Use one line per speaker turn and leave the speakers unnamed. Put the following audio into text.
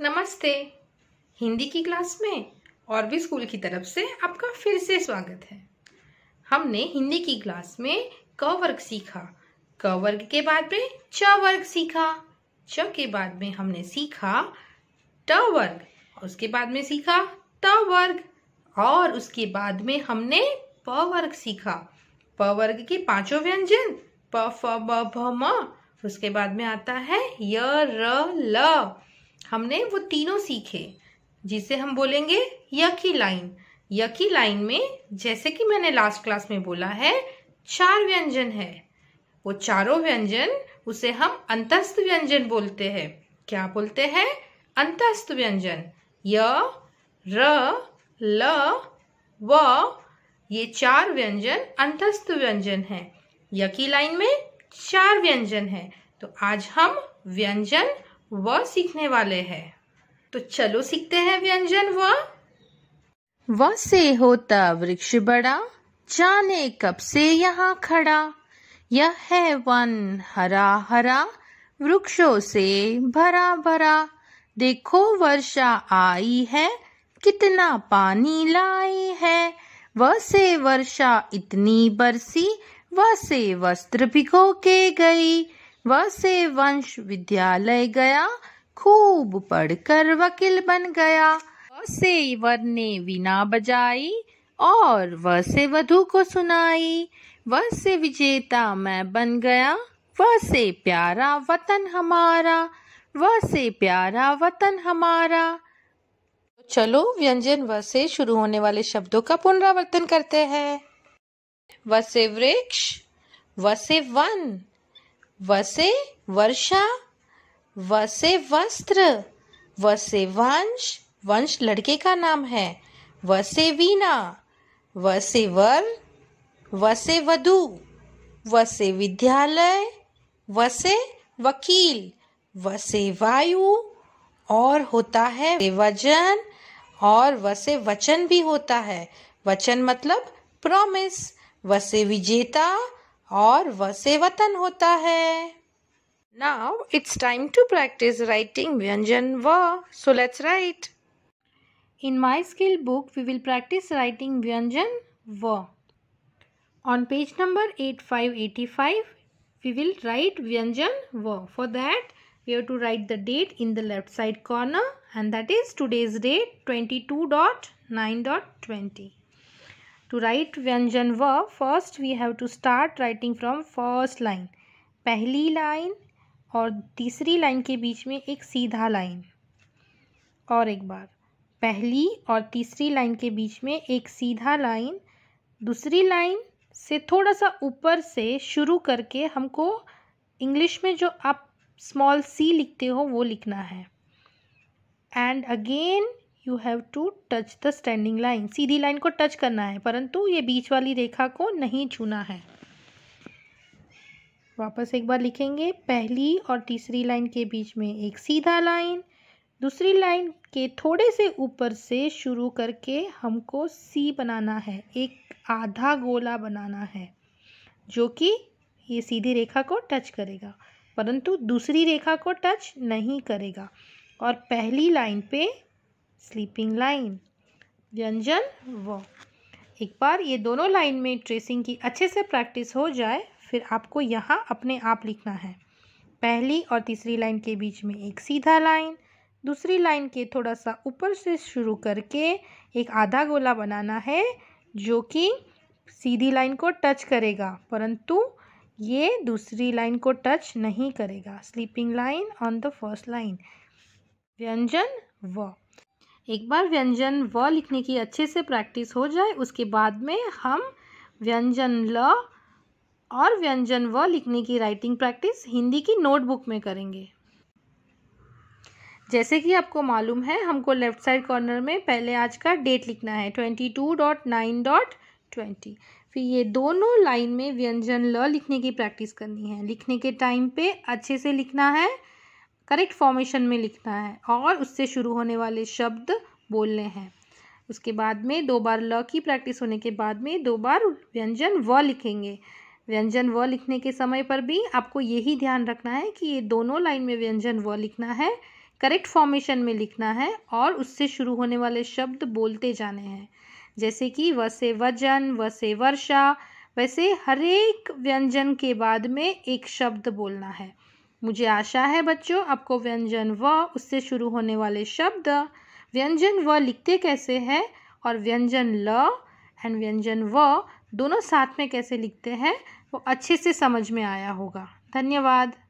नमस्ते हिंदी की क्लास में और भी स्कूल की तरफ से आपका फिर से स्वागत है हमने हिंदी की क्लास में क वर्ग सीखा क वर्ग के बाद में च वर्ग सीखा च के बाद में हमने सीखा ट वर्ग उसके बाद में सीखा त वर्ग और उसके बाद में हमने प वर्ग सीखा प वर्ग के पांचों व्यंजन प फ ब भ म उसके बाद में आता है य र ल हमने वो तीनों सीखे जिसे हम बोलेंगे यकी लाइन यकी लाइन में जैसे कि मैंने लास्ट क्लास में बोला है चार व्यंजन है वो चारों व्यंजन उसे हम अंतस्थ व्यंजन बोलते हैं क्या बोलते हैं अंतस्थ व्यंजन य र ल व ये चार व्यंजन अंतस्थ व्यंजन है यकी लाइन में चार व्यंजन है तो आज हम व्यंजन व सीखने वाले हैं तो चलो सीखते हैं व्यंजन व व से होता वृक्ष बड़ा जाने कब से यहाँ खड़ा यह है वन हरा हरा वृक्षों से भरा भरा देखो वर्षा आई है कितना पानी लाई है व से वर्षा इतनी बरसी व से वस्त्र भिगो के गई वह से वंश विद्यालय गया खूब पढ़कर वकील बन गया वह से वर ने वीणा बजाई और वह से वधु को सुनाई वह से विजेता मैं बन गया वह से प्यारा वतन हमारा वह से प्यारा वतन हमारा चलो व्यंजन व से शुरू होने वाले शब्दों का पुनरावर्तन करते हैं व से वृक्ष व से वन वसे वर्षा वसे वस्त्र वसे वंश वंश लड़के का नाम है वसे वीणा वसे वर वसे वधु वसे विद्यालय वसे वकील वसे वायु और होता है वजन और वसे वचन भी होता है वचन मतलब प्रॉमिस वसे विजेता और से वतन होता है now it's time to practice writing व्यंजन व so let's write in my skill book we will practice writing व्यंजन व on page number eight five eighty five we will write व्यंजन व for that we have to write the date in the left side corner and that is today's date twenty two dot nine dot twenty two write व्यंजन व first we have to start writing from first line पहली line और तीसरी line के बीच में एक सीधा line और एक बार पहली और तीसरी लाइन के बीच में एक सीधा लाइन दूसरी लाइन से थोड़ा सा ऊपर से शुरू करके हमको इंग्लिश में जो आप स्मॉल सी लिखते हो वो लिखना है and again you have to touch the standing line सीधी लाइन को टच करना है परंतु ये बीच वाली रेखा को नहीं छूना है वापस एक बार लिखेंगे पहली और तीसरी लाइन के बीच में एक सीधा लाइन दूसरी लाइन के थोड़े से ऊपर से शुरू करके हमको सी बनाना है एक आधा गोला बनाना है जो कि ये सीधी रेखा को टच करेगा परंतु दूसरी रेखा को टच नहीं करेगा और पहली लाइन पे स्लीपिंग लाइन व्यंजन व एक बार ये दोनों लाइन में ट्रेसिंग की अच्छे से प्रैक्टिस हो जाए फिर आपको यहाँ अपने आप लिखना है पहली और तीसरी लाइन के बीच में एक सीधा लाइन दूसरी लाइन के थोड़ा सा ऊपर से शुरू करके एक आधा गोला बनाना है जो कि सीधी लाइन को टच करेगा परंतु ये दूसरी लाइन को टच नहीं करेगा sleeping line on the first line व्यंजन व एक बार व्यंजन व लिखने की अच्छे से प्रैक्टिस हो जाए उसके बाद में हम व्यंजन ल और व्यंजन व लिखने की राइटिंग प्रैक्टिस हिंदी की नोटबुक में करेंगे जैसे कि आपको मालूम है हमको लेफ़्ट साइड कॉर्नर में पहले आज का डेट लिखना है twenty two dot nine dot twenty फिर ये दोनों लाइन में व्यंजन ल लिखने की प्रैक्टिस करनी है लिखने के टाइम पे अच्छे से लिखना है करेक्ट फॉर्मेशन में लिखना है और उससे शुरू होने वाले शब्द बोलने हैं उसके बाद में दो बार ल की प्रैक्टिस होने के बाद में दो बार व्यंजन व लिखेंगे व्यंजन व लिखने के समय पर भी आपको यही ध्यान रखना है कि ये दोनों लाइन में व्यंजन व लिखना है करेक्ट फॉर्मेशन में लिखना है और उससे शुरू होने वाले शब्द बोलते जाने हैं जैसे कि व से वजन व से वर्षा वैसे हर एक व्यंजन के बाद में एक शब्द बोलना है मुझे आशा है बच्चों आपको व्यंजन व उससे शुरू होने वाले शब्द व्यंजन व लिखते कैसे हैं और व्यंजन ल एंड व्यंजन व दोनों साथ में कैसे लिखते हैं वो अच्छे से समझ में आया होगा धन्यवाद